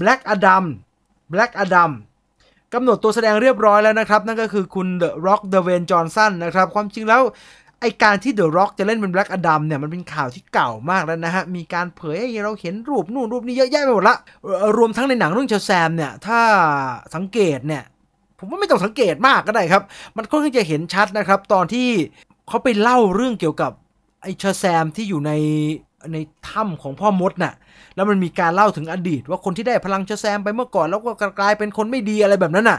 Black Adam Black Adam กำหนดตัวแสดงเรียบร้อยแล้วนะครับ นั่นก็คือคุณเดอะร็อกเดเวนจอ o h นสันนะครับ ความจริงแล้ว ไอการที่เดอะร็อกจะเล่นเป็นแบล็กอดัมเนี่ย มันเป็นข่าวที่เก่ามากแล้วนะฮะ มีการเผยให้เราเห็นรูปนู่นรูปนี้เยอะแยะไปหมดละรวมทั้งในหนังเรื่องเชลแซมเนี่ย ถ้าสังเกตเนี่ย ผมว่าไม่ต้องสังเกตมากก็ได้ครับ มันค่อนข้างจะเห็นชัดนะครับ ตอนที่เขาไปเล่าเรื่องเกี่ยวกับไอเชลแซมที่อยู่ในในถ้ำของพ่อมดน่ะ แล้วมันมีการเล่าถึงอดีตว่าคนที่ได้พลังเชแซมไปเมื่อก่อนแล้วก็กลายเป็นคนไม่ดีอะไรแบบนั้นน่ะ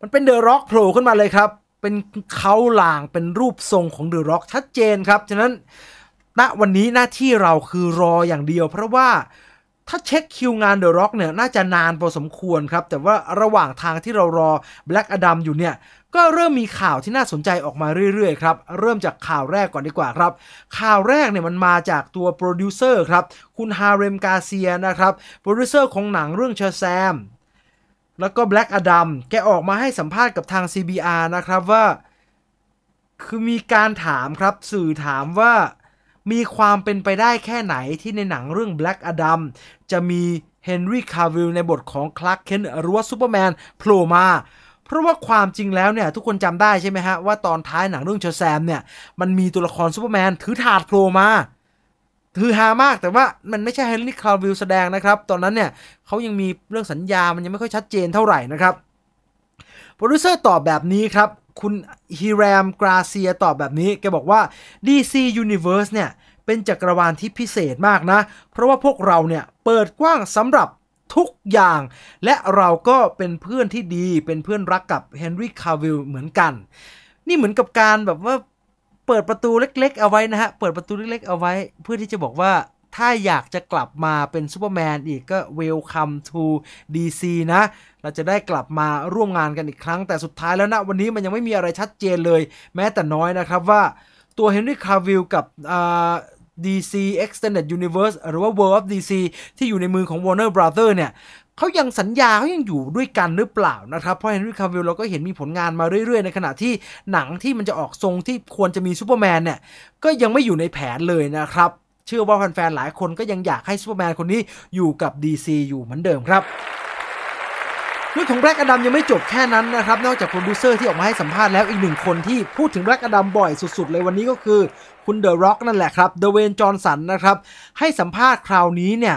มันเป็นเดอะร็อกโผล่ขึ้นมาเลยครับ เป็นเขาหลางเป็นรูปทรงของเดอะร็อกชัดเจนครับ ฉะนั้นณวันนี้หน้าที่เราคือรออย่างเดียวเพราะว่าถ้าเช็คคิวงานเดอะร็อกเนี่ย น่าจะนานพอสมควรครับ แต่ว่าระหว่างทางที่เรารอ Black Adam อยู่เนี่ย ก็เริ่มมีข่าวที่น่าสนใจออกมาเรื่อย ๆ ครับ เริ่มจากข่าวแรกก่อนดีกว่าครับ ข่าวแรกเนี่ยมันมาจากตัวโปรดิวเซอร์ครับ คุณฮาเรมกาเซียนะครับโปรดิวเซอร์ของหนังเรื่องเชอร์แซมแล้วก็ Black Adam แกออกมาให้สัมภาษณ์กับทาง CBR นะครับว่าคือมีการถามครับสื่อถามว่ามีความเป็นไปได้แค่ไหนที่ในหนังเรื่อง Black Adam จะมีเฮนรี่คาวิลในบทของคลักเคนหรือว่าซูเปอร์แมนโผล่มา เพราะว่าความจริงแล้วเนี่ยทุกคนจำได้ใช่ไหมฮะว่าตอนท้ายหนังเรื่องเชอแซมเนี่ยมันมีตัวละครซูเปอร์แมนถือถาดโผล่มา ถือฮามากแต่ว่ามันไม่ใช่เฮนรี่คาร์วิลแสดงนะครับ ตอนนั้นเนี่ยเขายังมีเรื่องสัญญามันยังไม่ค่อยชัดเจนเท่าไหร่นะครับ โปรดิวเซอร์ตอบแบบนี้ครับคุณฮิแรมกราเซียตอบแบบนี้แกบอกว่า DC Universe เนี่ยเป็นจักรวาลที่พิเศษมากนะ เพราะว่าพวกเราเนี่ยเปิดกว้างสำหรับทุกอย่าง และเราก็เป็นเพื่อนที่ดีเป็นเพื่อนรักกับเฮนรี่ คาวิลเหมือนกัน นี่เหมือนกับการแบบว่าเปิดประตูเล็กๆเอาไว้นะฮะเปิดประตูเล็กๆ เอาไว้ เพื่อที่จะบอกว่าถ้าอยากจะกลับมาเป็นซูเปอร์แมนอีกก็ Welcome to DC นะ เราจะได้กลับมาร่วมงานกันอีกครั้ง แต่สุดท้ายแล้วนะวันนี้มันยังไม่มีอะไรชัดเจนเลยแม้แต่น้อยนะครับว่าตัวเฮนรี่คาร์วิลกับ DC Extended Universe หรือว่า World of DC ที่อยู่ในมือของ Warner Brother เนี่ยเขายังสัญญาเขายังอยู่ด้วยกันหรือเปล่านะครับ เพราะเฮนรี่คาวิลเราก็เห็นมีผลงานมาเรื่อยๆในขณะที่หนังที่มันจะออกทรงที่ควรจะมีซูเปอร์แมนเนี่ยก็ยังไม่อยู่ในแผนเลยนะครับเชื่อว่าแฟนๆหลายคนก็ยังอยากให้ซูเปอร์แมนคนนี้อยู่กับ DC อยู่เหมือนเดิมครับเรื่องของแบล็กอดัมยังไม่จบแค่นั้นนะครับ นอกจากโปรดิวเซอร์ที่ออกมาให้สัมภาษณ์แล้วอีกหนึ่งคนที่พูดถึงแบล็กอดัมบ่อยสุดๆ เลยวันนี้ก็คือคุณเดอะร็อกนั่นแหละครับเดเวนจอร์สันนะครับ ให้สัมภาษณ์คราวนี้เนี่ย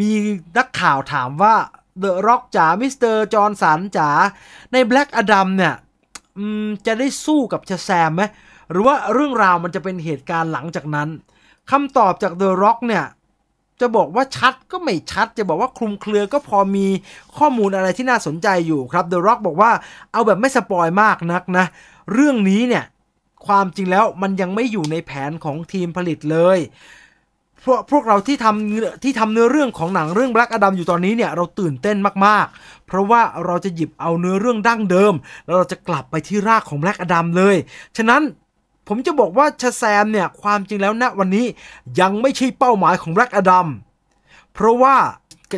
มีนักข่าวถามว่าเดอะร็อกจ๋า มิสเตอร์จอร์สันจ๋า ในแบล็กอดัมเนี่ยจะได้สู้กับชแซมไหมหรือว่าเรื่องราวมันจะเป็นเหตุการณ์หลังจากนั้นคำตอบจาก The Rock เนี่ย จะบอกว่าชัดก็ไม่ชัด จะบอกว่าคลุมเครือก็พอมีข้อมูลอะไรที่น่าสนใจอยู่ครับ The Rock บอกว่าเอาแบบไม่สปอยมากนักนะ เรื่องนี้เนี่ย ความจริงแล้วมันยังไม่อยู่ในแผนของทีมผลิตเลย พวกพวกเราที่ทำที่ทำเนื้อเรื่องของหนังเรื่อง Black Adam อยู่ตอนนี้เนี่ย เราตื่นเต้นมาก ๆ เพราะว่าเราจะหยิบเอาเนื้อเรื่องดั้งเดิมแล้วเราจะกลับไปที่รากของ Black Adam เลยฉะนั้นผมจะบอกว่าชาแซมเนี่ย ความจริงแล้วณวันนี้ยังไม่ใช่เป้าหมายของแบล็กอดัม เพราะว่า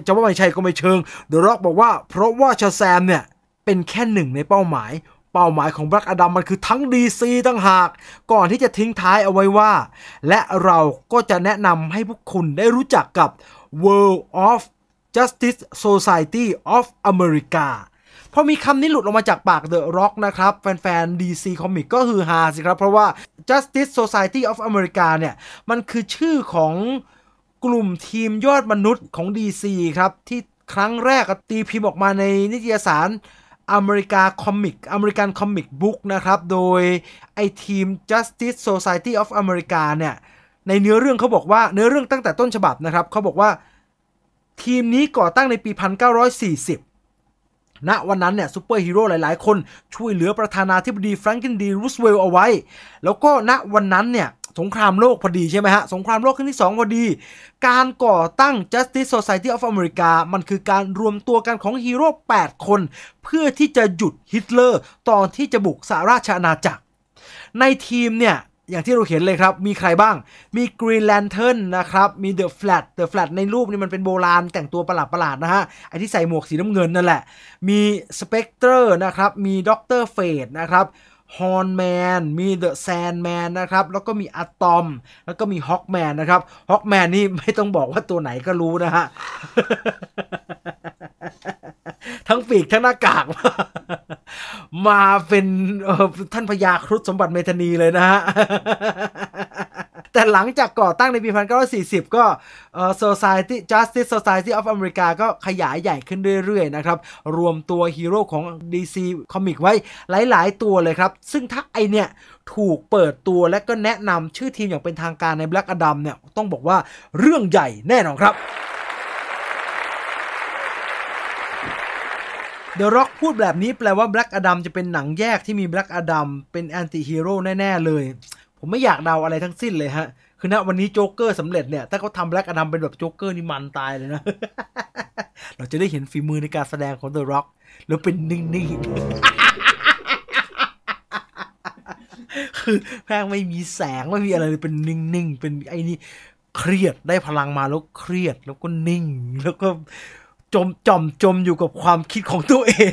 จะว่าไม่ใช่ก็ไม่เชิงเดอะร็อกบอกว่า เพราะว่าชาแซมเนี่ย เป็นแค่หนึ่งในเป้าหมาย เป้าหมายของแบล็กอดัมมันคือทั้ง DC ตั้งหาก ก่อนที่จะทิ้งท้ายเอาไว้ว่า และเราก็จะแนะนำให้พวกคุณได้รู้จักกับ World of Justice Society of America พอมีคำนี้หลุดออกมาจากปากเดอะร็อกนะครับ แฟนๆ DC Comic ก็คือฮาสิครับ เพราะว่า Justice Society of America เนี่ย มันคือชื่อของกลุ่มทีมยอดมนุษย์ของ DC ครับ ที่ครั้งแรกตีพิมพ์ออกมาในนิตยสารอเมริกาคอมิกอเมริกันคอมิกบุ๊กนะครับ โดยไอทีม Justice Society of America เนี่ย ในเนื้อเรื่องเขาบอกว่าเนื้อเรื่องตั้งแต่ต้นฉบับนะครับเขาบอกว่าทีมนี้ก่อตั้งในปี 1940ณวันนั้นเนี่ยซูเปอร์ฮีโร่หลายๆ คนช่วยเหลือประธานาธิบดีแฟรงกินดีรูสเวลเอาไว้ แล้วก็ณวันนั้นเนี่ย สงครามโลกพอดีใช่ไหมฮะ สงครามโลกครั้งที่2พอดี การก่อตั้ง Justice Society of America มันคือการรวมตัวกันของฮีโร่8คน เพื่อที่จะหยุดฮิตเลอร์ ตอนที่จะบุกสหราชอาณาจักร ในทีมเนี่ยอย่างที่เราเห็นเลยครับ มีใครบ้าง มี Green Lantern นะครับ มี The Flat The Flat ในรูปนี่มันเป็นโบราณ แต่งตัวประหลาดประหลาดนะฮะ ไอที่ใส่หมวกสีน้ำเงินนั่นแหละ มี Spectre นะครับ มี Doctor Fate นะครับ ฮอนแมน มีเดอะแซนแมนนะครับ แล้วก็มีอะตอม แล้วก็มีฮอคแมนนะครับ ฮอคแมนนี่ไม่ต้องบอกว่าตัวไหนก็รู้นะฮะ ทั้งปีกทั้งหน้ากากมาเป็นท่านพญาครุฑสมบัติเมธนีเลยนะฮะ แต่หลังจากก่อตั้งในปี 1940 ก็เออ Society Justice Society of America ก็ขยายใหญ่ขึ้นเรื่อยๆนะครับ รวมตัวฮีโร่ของ DC Comic ไว้หลายๆตัวเลยครับ ซึ่งถ้าไอเนี่ยถูกเปิดตัวและก็แนะนำชื่อทีมอย่างเป็นทางการใน Black Adam เนี่ยต้องบอกว่าเรื่องใหญ่แน่นอนครับเดอะร็อกพูดแบบนี้แปลว่าแบล็กอดัมจะเป็นหนังแยกที่มีแบล็กอดัมเป็นแอนติฮีโร่แน่ ๆ เลย ผมไม่อยากเดาอะไรทั้งสิ้นเลยฮะ คือณวันนี้โจ๊กเกอร์สำเร็จเนี่ยถ้าเขาทำแบล็กอดัมเป็นแบบโจ๊กเกอร์นี่มันตายเลยนะ เราจะได้เห็นฝีมือในการแสดงของเดอะร็อกแล้วเป็นนิ่งๆ คือแม่งไม่มีแสง ไม่มีอะไรเลยเป็นนิ่ง ๆ เป็นไอ้นี่เครียดได้พลังมาแล้วเครียด แล้วก็นิ่ง แล้วก็จมจอมจมอยู่กับความคิดของตัวเอง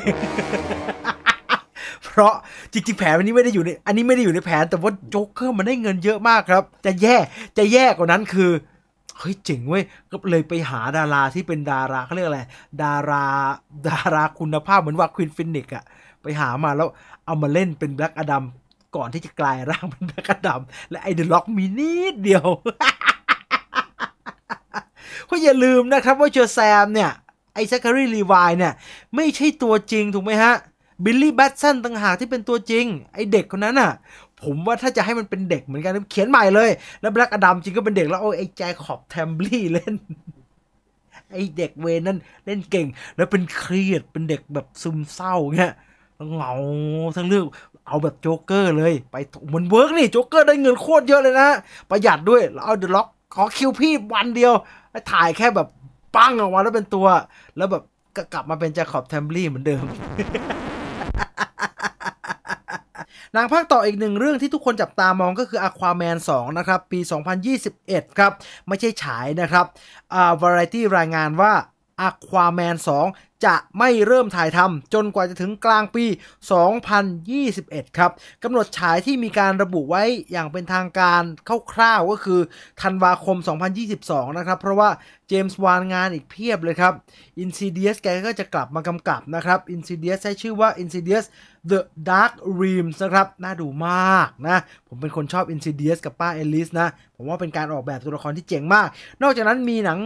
เพราะจริงๆ แผนวันนี้ไม่ได้อยู่ใน อันนี้ไม่ได้อยู่ในแผน แต่ว่าโจ๊กเกอร์มันได้เงินเยอะมากครับ จะแย่ จะแย่กว่านั้นคือ เฮ้ยเจ๋งเว้ยก็เลยไปหาดาราที่เป็นดาราเขาเรียกอะไร ดาราดาราคุณภาพเหมือนว่าควินฟินิกอะไปหามาแล้วเอามาเล่นเป็นแบล็กอดัมก่อนที่จะกลายร่างเป็นแบล็กอดัมและไอเดล็อกมีนิดเดียวก็อย่าลืมนะครับว่าเจอแซมเนี่ยไอ้ซคคารีลีวายเนี่ย ไม่ใช่ตัวจริงถูกไหมฮะบิลลี่แบทสันต่างหากที่เป็นตัวจริง ไอเด็กคนนั้นอ่ะ ผมว่าถ้าจะให้มันเป็นเด็กเหมือนกันเขียนใหม่เลย แล้วแบล็กอดัมจริงก็เป็นเด็กแล้วโอ้ไอแจคอบแทมบลี่เล่น ไอเด็กเวนั่นเล่นเก่ง แล้วเป็นเครียดเป็นเด็กแบบซึมเศร้าเงี้ยเหงาทั้งเรื่อง เอาแบบโจ๊กเกอร์เลยไปมันเวิร์กนี่โจ๊กเกอร์ได้เงินโคตรเยอะเลยนะประหยัดด้วยแล้วเอาเดอะล็อกขอคิวพี่ วันเดียวถ่ายแค่แบบปั้งออกมาแล้วเป็นตัวแล้วแบบ กลับมาเป็นจจคอบแทมบลี่เหมือนเดิม นางภาคต่ออีกหนึ่งเรื่องที่ทุกคนจับตามองก็คืออควาแมน 2 นะครับ ปี 2021 ครับ ไม่ใช่ฉายนะครับ อ่า วารตี้รายงานว่าอควาแมน 2จะไม่เริ่มถ่ายทำจนกว่าจะถึงกลางปี 2021 ครับกำหนดฉายที่มีการระบุไว้อย่างเป็นทางการคร่าวๆ ก็คือ ธันวาคม 2022 นะครับ เพราะว่าเจมส์วานงานอีกเพียบเลยครับ Insidious แกก็จะกลับมากำกับนะครับ Insidious ใช้ชื่อว่า Insidious The Dark Realms นะครับน่าดูมากนะ ผมเป็นคนชอบ Insidious กับป้าเอลิสนะ ผมว่าเป็นการออกแบบตัวละครที่เจ๋งมาก นอกจากนั้นมีหนัง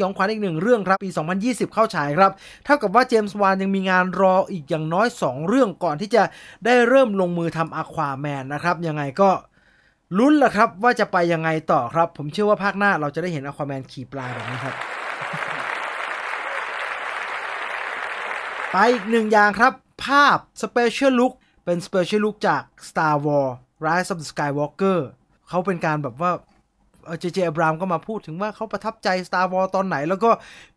ยองขวัญอีกหนึ่งเรื่องครับ ปี 2020 เข้าฉายครับเท่ากับว่าเจมส์วานยังมีงานรออีกอย่างน้อย2 เรื่องก่อนที่จะได้เริ่มลงมือทำอะควาแมนนะครับ ยังไงก็ลุ้นละครับว่าจะไปยังไงต่อครับ ผมเชื่อว่าภาคหน้าเราจะได้เห็นอะควาแมนขี่ปลาแบบนี้ครับ ไปอีกหนึ่งอย่างครับ ภาพ Special Look เป็น Special Look จาก Star Wars Rise of Skywalker เขาเป็นการแบบว่าเจเจอับรามก็มาพูดถึงว่าเขาประทับใจ Star Wars ตอนไหน แล้วก็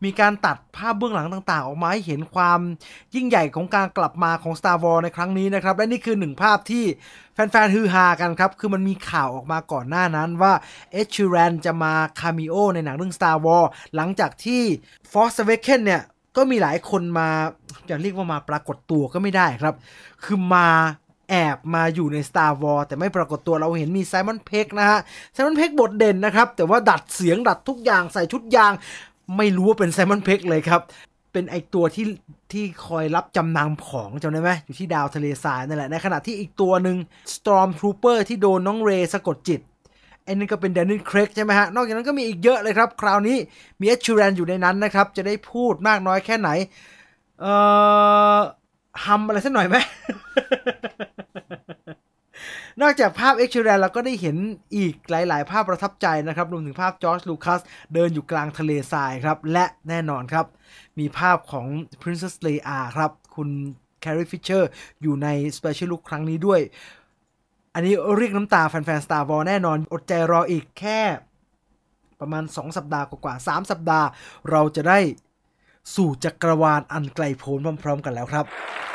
มีการตัดภาพเบื้องหลังต่างๆ ออกมาให้เห็นความยิ่งใหญ่ของการกลับมาของ Star Wars ในครั้งนี้นะครับ และนี่คือหนึ่งภาพที่แฟนๆฮือฮากันครับ คือมันมีข่าวออกมาก่อนหน้านั้นว่าเอชชูแรนจะมาคาเมโอในหนังเรื่อง Star Wars หลังจากที่ Force a w a k e n เนี่ยก็มีหลายคนมาจะเรียกว่ามาปรากฏตัวก็ไม่ได้ครับคือมาอบมาอยู่ใน Star Wars แต่ไม่ปรากฏตัวเราเห็นมีไซมอนเพกนะฮะไซมอนเพกบทเด่นนะครับ แต่ว่าดัดเสียงดัดทุกอย่างใส่ชุดยางไม่รู้ว่าเป็นไซมอนเพกเลยครับ เป็นไอตัวที่ที่คอยรับจำนำของจำได้ไหมอยู่ที่ดาวทะเลทรายนั่นแหละในขณะที่อีกตัวหนึ่ง Stormtrooper ที่โดนน้องเรสะกดจิต อันนี้ก็เป็นแดนนิสครกใช่ไหมฮะ นอกจากนั้นก็มีอีกเยอะเลยครับคราวนี้มีเอชูแรนอยู่ในนั้นนะครับจะได้พูดมากน้อยแค่ไหนเอ่อทำอะไรสักหน่อยไหมนอกจากภาพเอ็กซ์เรนเราก็ได้เห็นอีกหลาย ๆ ภาพประทับใจนะครับ รวมถึงภาพจอร์จลูคัสเดินอยู่กลางทะเลทรายครับ และแน่นอนครับ มีภาพของ Princess Leia ครับ คุณแคร์รีฟิชเชอร์อยู่ใน Special Look ครั้งนี้ด้วย อันนี้เรียกน้ำตาแฟนๆ Star Wars แน่นอน อดใจรออีกแค่ประมาณ 2 สัปดาห์กว่าๆ3สัปดาห์ เราจะได้สู่จักรวาลอันไกลโพ้นพร้อม ๆ กันแล้วครับ